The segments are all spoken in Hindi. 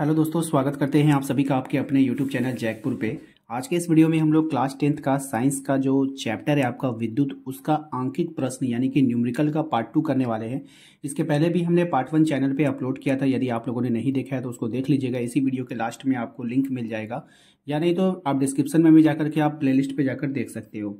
हेलो दोस्तों स्वागत करते हैं आप सभी का आपके अपने यूट्यूब चैनल जैकपुर पे आज के इस वीडियो में हम लोग क्लास टेंथ का साइंस का जो चैप्टर है आपका विद्युत उसका आंकिक प्रश्न यानी कि न्यूमेरिकल का पार्ट टू करने वाले हैं इसके पहले भी हमने पार्ट वन चैनल पे अपलोड किया था यदि आप लोगों ने नहीं देखा है तो उसको देख लीजिएगा इसी वीडियो के लास्ट में आपको लिंक मिल जाएगा या नहीं तो आप डिस्क्रिप्शन में भी जाकर के आप प्ले पर जाकर देख सकते हो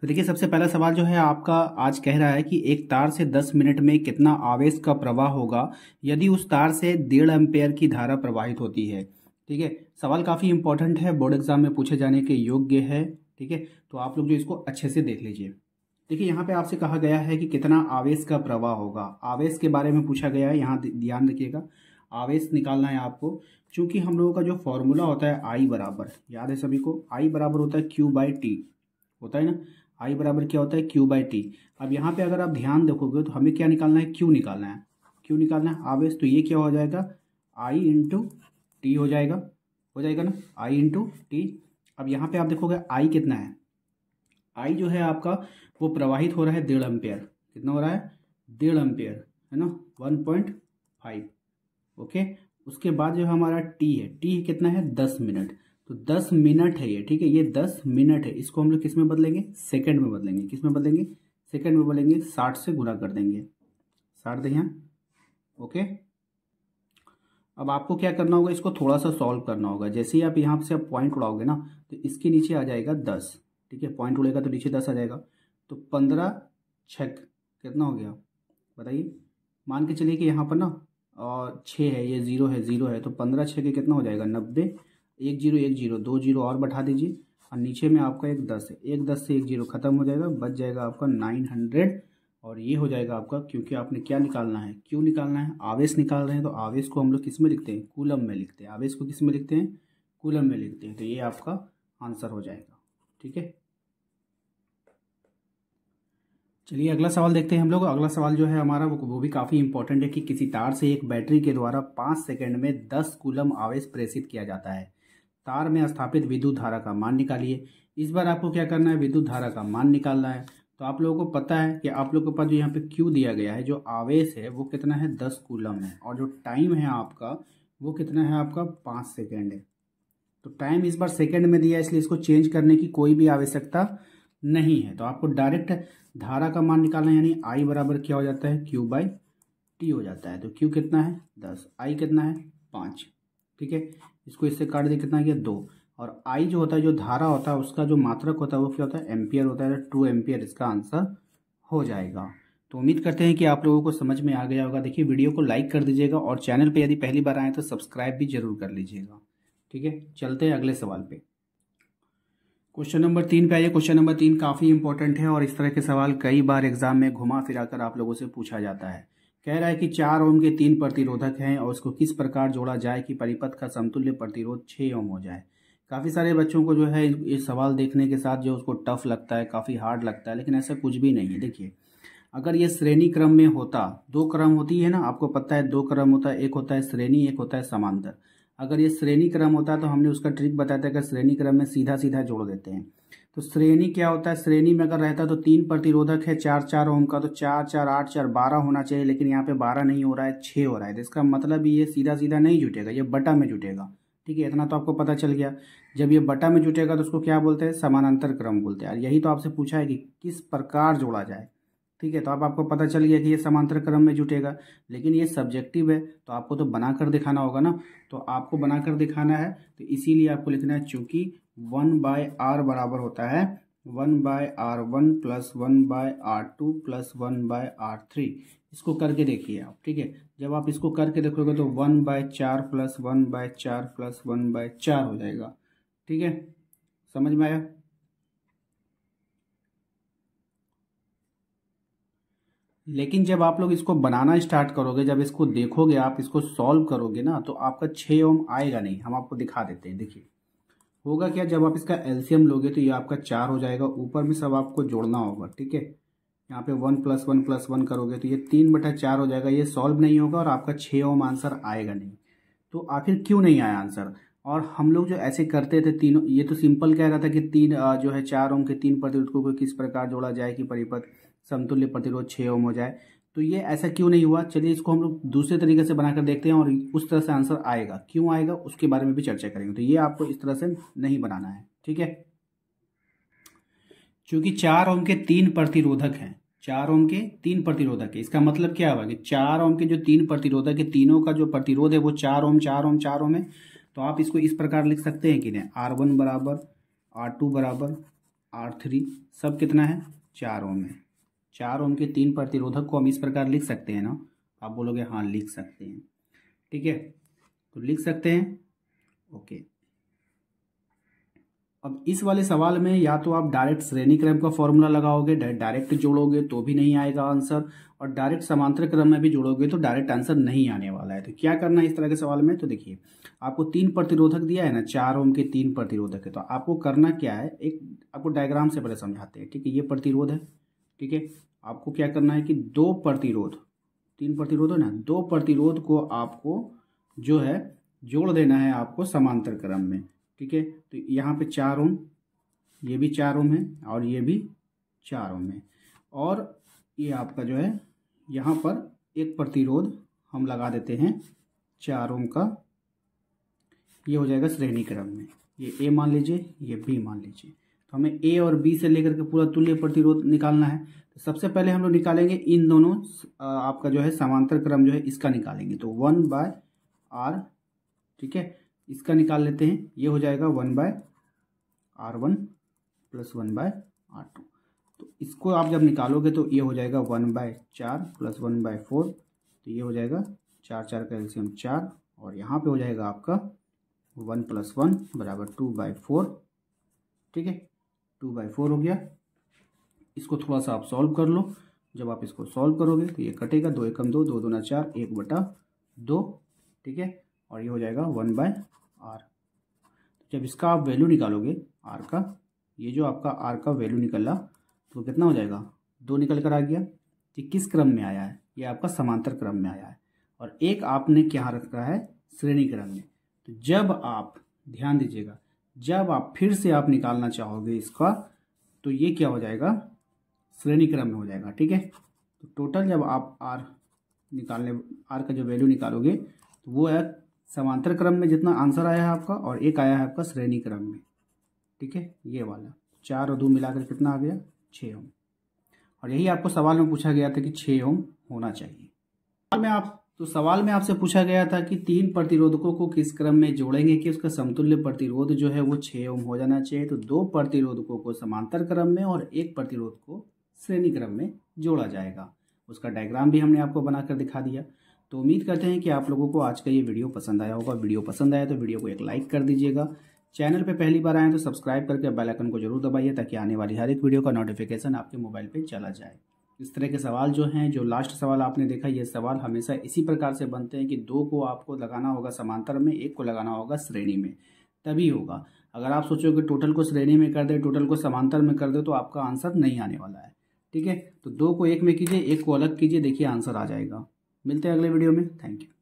तो देखिए सबसे पहला सवाल जो है आपका आज कह रहा है कि एक तार से 10 मिनट में कितना आवेश का प्रवाह होगा यदि उस तार से डेढ़ एम्पेयर की धारा प्रवाहित होती है ठीक है सवाल काफ़ी इंपॉर्टेंट है बोर्ड एग्जाम में पूछे जाने के योग्य है ठीक है तो आप लोग जो इसको अच्छे से देख लीजिए देखिए यहाँ पे आपसे कहा गया है कि कितना आवेश का प्रवाह होगा आवेश के बारे में पूछा गया है यहाँ ध्यान रखिएगा आवेश निकालना है आपको क्योंकि हम लोगों का जो फॉर्मूला होता है आई बराबर याद है सभी को आई बराबर होता है क्यू बाई टी होता है ना आई बराबर क्या होता है क्यू बाई टी अब यहाँ पे अगर आप ध्यान देखोगे तो हमें क्या निकालना है क्यू निकालना है क्यू निकालना है आवेश तो ये क्या हो जाएगा आई इंटू टी हो जाएगा हो जाएगा ना आई इंटू टी अब यहाँ पे आप देखोगे आई कितना है आई जो है आपका वो प्रवाहित हो रहा है डेढ़ एम्पेयर कितना हो रहा है डेढ़ एम्पेयर है ना वन पॉइंट फाइव ओके उसके बाद जो हमारा टी है टी कितना है दस मिनट तो दस मिनट है ये ठीक है ये दस मिनट है इसको हम लोग किस में बदलेंगे सेकेंड में बदलेंगे किस में बदलेंगे सेकेंड में बदलेंगे साठ से गुना कर देंगे साठ दें ओके अब आपको क्या करना होगा इसको थोड़ा सा सॉल्व करना होगा जैसे ही आप यहाँ से आप पॉइंट उड़ाओगे ना तो इसके नीचे आ जाएगा दस ठीक है पॉइंट उड़ेगा तो नीचे दस आ जाएगा तो पंद्रह छक कितना हो गया बताइए मान के चलिए कि यहाँ पर ना छः है ये ज़ीरो है ज़ीरो है तो पंद्रह छः के कितना हो जाएगा नब्बे एक जीरो एक जीरो दो जीरो और बैठा दीजिए और नीचे में आपका एक दस एक दस से एक जीरो खत्म हो जाएगा बच जाएगा आपका नाइन हंड्रेड और ये हो जाएगा आपका क्योंकि आपने क्या निकालना है क्यों निकालना है आवेश निकाल रहे हैं तो आवेश को हम लोग किस में लिखते हैं कूलम में लिखते हैं आवेश को किस में लिखते हैं कूलम में लिखते हैं तो ये आपका आंसर हो जाएगा ठीक है चलिए अगला सवाल देखते हैं हम लोग अगला सवाल जो है हमारा वो, वो भी काफ़ी इंपॉर्टेंट है कि किसी तार से एक बैटरी के द्वारा पाँच सेकेंड में दस कूलम आवेश प्रेषित किया जाता है तार में स्थापित विद्युत धारा का मान निकालिए इस बार आपको क्या करना है विद्युत धारा का मान निकालना है तो आप लोगों को पता है कि आप लोगों के पास जो यहाँ पे क्यू दिया गया है जो आवेश है वो कितना है दस कूलम है और जो टाइम है आपका वो कितना है आपका पाँच सेकेंड है तो टाइम इस बार सेकेंड में दिया है इसलिए इसको चेंज करने की कोई भी आवश्यकता नहीं है तो आपको डायरेक्ट धारा का मान निकालना है यानी आई बराबर क्या हो जाता है क्यू बाई टी हो जाता है तो क्यू कितना है दस आई कितना है पाँच ठीक है इसको इससे काट दिया कितना गया दो और आई जो होता है जो धारा होता है उसका जो मात्रक होता है वो क्या होता है एम्पियर होता है टू एम्पियर इसका आंसर हो जाएगा तो उम्मीद करते हैं कि आप लोगों को समझ में आ गया होगा देखिए वीडियो को लाइक कर दीजिएगा और चैनल पे यदि पहली बार आए तो सब्सक्राइब भी जरूर कर लीजिएगा ठीक है चलते हैं अगले सवाल पे क्वेश्चन नंबर तीन पे आइए क्वेश्चन नंबर तीन काफ़ी इंपॉर्टेंट है और इस तरह के सवाल कई बार एग्जाम में घुमा फिरा कर आप लोगों से पूछा जाता है कह रहा है कि चार ओम के तीन प्रतिरोधक हैं और उसको किस प्रकार जोड़ा जाए कि परिपथ का समतुल्य प्रतिरोध छः ओम हो जाए काफ़ी सारे बच्चों को जो है ये सवाल देखने के साथ जो उसको टफ लगता है काफ़ी हार्ड लगता है लेकिन ऐसा कुछ भी नहीं है देखिए अगर ये श्रेणी क्रम में होता दो क्रम होती है ना आपको पता है दो क्रम होता है एक होता है श्रेणी एक होता है समांतर अगर ये श्रेणी क्रम होता तो हमने उसका ट्रिक बताया था कि श्रेणी क्रम में सीधा सीधा जोड़ देते हैं तो श्रेणी क्या होता है श्रेणी में अगर रहता तो तीन प्रतिरोधक है चार चार ओम का तो चार चार आठ चार बारह होना चाहिए लेकिन यहाँ पे बारह नहीं हो रहा है छः हो रहा है तो इसका मतलब ये सीधा सीधा नहीं जुटेगा ये बटा में जुटेगा ठीक है इतना तो आपको पता चल गया जब ये बटा में जुटेगा तो उसको क्या बोलते हैं समानांतर क्रम बोलते हैं यही तो आपसे पूछा है कि किस प्रकार जोड़ा जाए ठीक है तो अब आप आपको पता चल गया कि ये समांतर क्रम में जुटेगा लेकिन ये सब्जेक्टिव है तो आपको तो बना कर दिखाना होगा ना तो आपको बना कर दिखाना है तो इसीलिए आपको लिखना है चूँकि वन बाय आर बराबर होता है one by R one plus one by R two plus one by R three इसको करके देखिए आप ठीक है जब आप इसको करके देखोगे तो वन बाय चार प्लस वन बाय चार प्लस वन बाय चार हो जाएगा ठीक है समझ में आया लेकिन जब आप लोग इसको बनाना स्टार्ट करोगे जब इसको देखोगे आप इसको सॉल्व करोगे ना तो आपका छः ओम आएगा नहीं हम आपको दिखा देते हैं देखिए होगा क्या जब आप इसका एलसीएम लोगे तो ये आपका चार हो जाएगा ऊपर में सब आपको जोड़ना होगा ठीक है यहाँ पे one plus one plus one करोगे तो ये तीन बटा चार हो जाएगा ये सॉल्व नहीं होगा और आपका छः ओम आंसर आएगा नहीं तो आखिर क्यों नहीं आया आंसर और हम लोग जो ऐसे करते थे तीनों ये तो सिंपल कह रहा था कि तीन जो है चार ओम के तीन प्रतिरोध को किस प्रकार जोड़ा जाए कि परिपथ समतुल्य प्रतिरोध छः ओम हो जाए तो ये ऐसा क्यों नहीं हुआ चलिए इसको हम लोग दूसरे तरीके से बनाकर देखते हैं और उस तरह से आंसर आएगा क्यों आएगा उसके बारे में भी चर्चा करेंगे तो ये आपको इस तरह से नहीं बनाना है ठीक है चूंकि चार ओम के तीन प्रतिरोधक हैं चार ओम के तीन प्रतिरोधक है इसका मतलब क्या हुआ कि चार ओम के जो तीन प्रतिरोधक है तीनों का जो प्रतिरोध है वो चार ओम चार ओम चार ओम है तो आप इसको इस प्रकार लिख सकते हैं कि नहीं आर वन बराबर आर टू बराबर आर थ्री सब कितना है चार ओम है चार ओम के तीन प्रतिरोधक को हम इस प्रकार लिख सकते हैं ना आप बोलोगे हाँ लिख सकते हैं ठीक है तो लिख सकते हैं ओके अब इस वाले सवाल में या तो आप डायरेक्ट श्रेणी क्रम का फॉर्मूला लगाओगे डायरेक्ट जोड़ोगे तो भी नहीं आएगा आंसर और डायरेक्ट समांतर क्रम में भी जोड़ोगे तो डायरेक्ट आंसर नहीं आने वाला है तो क्या करना है इस तरह के सवाल में तो देखिए आपको तीन प्रतिरोधक दिया है ना चार ओम के तीन प्रतिरोधक है तो आपको करना क्या है एक आपको डायग्राम से पहले समझाते हैं ठीक है ये प्रतिरोध है ठीक है आपको क्या करना है कि दो प्रतिरोध तीन प्रतिरोध है ना दो प्रतिरोध को आपको जो है जोड़ देना है आपको समांतर क्रम में ठीक है तो यहाँ पे चार ओम ये भी चार ओम है और ये भी चार ओम है और ये आपका जो है यहाँ पर एक प्रतिरोध हम लगा देते हैं चार ओम का ये हो जाएगा श्रेणी क्रम में ये ए मान लीजिए ये बी मान लीजिए तो हमें ए और बी से लेकर के पूरा तुल्य प्रतिरोध निकालना है तो सबसे पहले हम लोग निकालेंगे इन दोनों आपका जो है समांतर क्रम जो है इसका निकालेंगे तो वन बाय आर ठीक है इसका निकाल लेते हैं ये हो जाएगा one by R one plus one by R two तो इसको आप जब निकालोगे तो ये हो जाएगा वन बाय चार प्लस वन बाय फोर तो ये हो जाएगा चार चार का एल्सियम चार और यहाँ पे हो जाएगा आपका वन प्लस वन बराबर टू बाई फोर ठीक है टू बाई फोर हो गया इसको थोड़ा सा आप सॉल्व कर लो जब आप इसको सॉल्व करोगे तो ये कटेगा दो एकम दो दो दो ना चार एक बटा दो ठीक है और ये हो जाएगा वन बाय आर जब इसका आप वैल्यू निकालोगे आर का ये जो आपका आर का वैल्यू निकला तो कितना हो जाएगा दो निकल कर आ गया ये किस क्रम में आया है ये आपका समांतर क्रम में आया है और एक आपने क्या रखा है श्रेणी क्रम में तो जब आप ध्यान दीजिएगा जब आप फिर से आप निकालना चाहोगे इसका तो ये क्या हो जाएगा श्रेणी क्रम में हो जाएगा ठीक है तो टोटल जब आप आर निकालने आर का जो वैल्यू निकालोगे तो वो है समांतर क्रम में जितना आंसर आया है आपका और एक आया है आपका श्रेणी क्रम में ठीक है ये वाला चार और दो मिलाकर कितना आ गया छः ओम और यही आपको सवाल में पूछा गया था कि छः ओम होना चाहिए में आप तो सवाल में आपसे पूछा गया था कि तीन प्रतिरोधकों को किस क्रम में जोड़ेंगे कि उसका समतुल्य प्रतिरोध जो है वो छः ओम हो जाना चाहिए तो दो प्रतिरोधकों को समांतर क्रम में और एक प्रतिरोध को श्रेणी क्रम में जोड़ा जाएगा उसका डायग्राम भी हमने आपको बनाकर दिखा दिया तो उम्मीद करते हैं कि आप लोगों को आज का ये वीडियो पसंद आया होगा वीडियो पसंद आया तो वीडियो को एक लाइक कर दीजिएगा चैनल पर पहली बार आए तो सब्सक्राइब करके बेल आइकन को जरूर दबाइए ताकि आने वाली हर एक वीडियो का नोटिफिकेशन आपके मोबाइल पर चला जाए इस तरह के सवाल जो हैं जो लास्ट सवाल आपने देखा ये सवाल हमेशा इसी प्रकार से बनते हैं कि दो को आपको लगाना होगा समांतर में एक को लगाना होगा श्रेणी में तभी होगा अगर आप सोचो कि टोटल को श्रेणी में कर दे टोटल को समांतर में कर दे तो आपका आंसर नहीं आने वाला है ठीक है तो दो को एक में कीजिए एक को अलग कीजिए देखिए आंसर आ जाएगा मिलते हैं अगले वीडियो में थैंक यू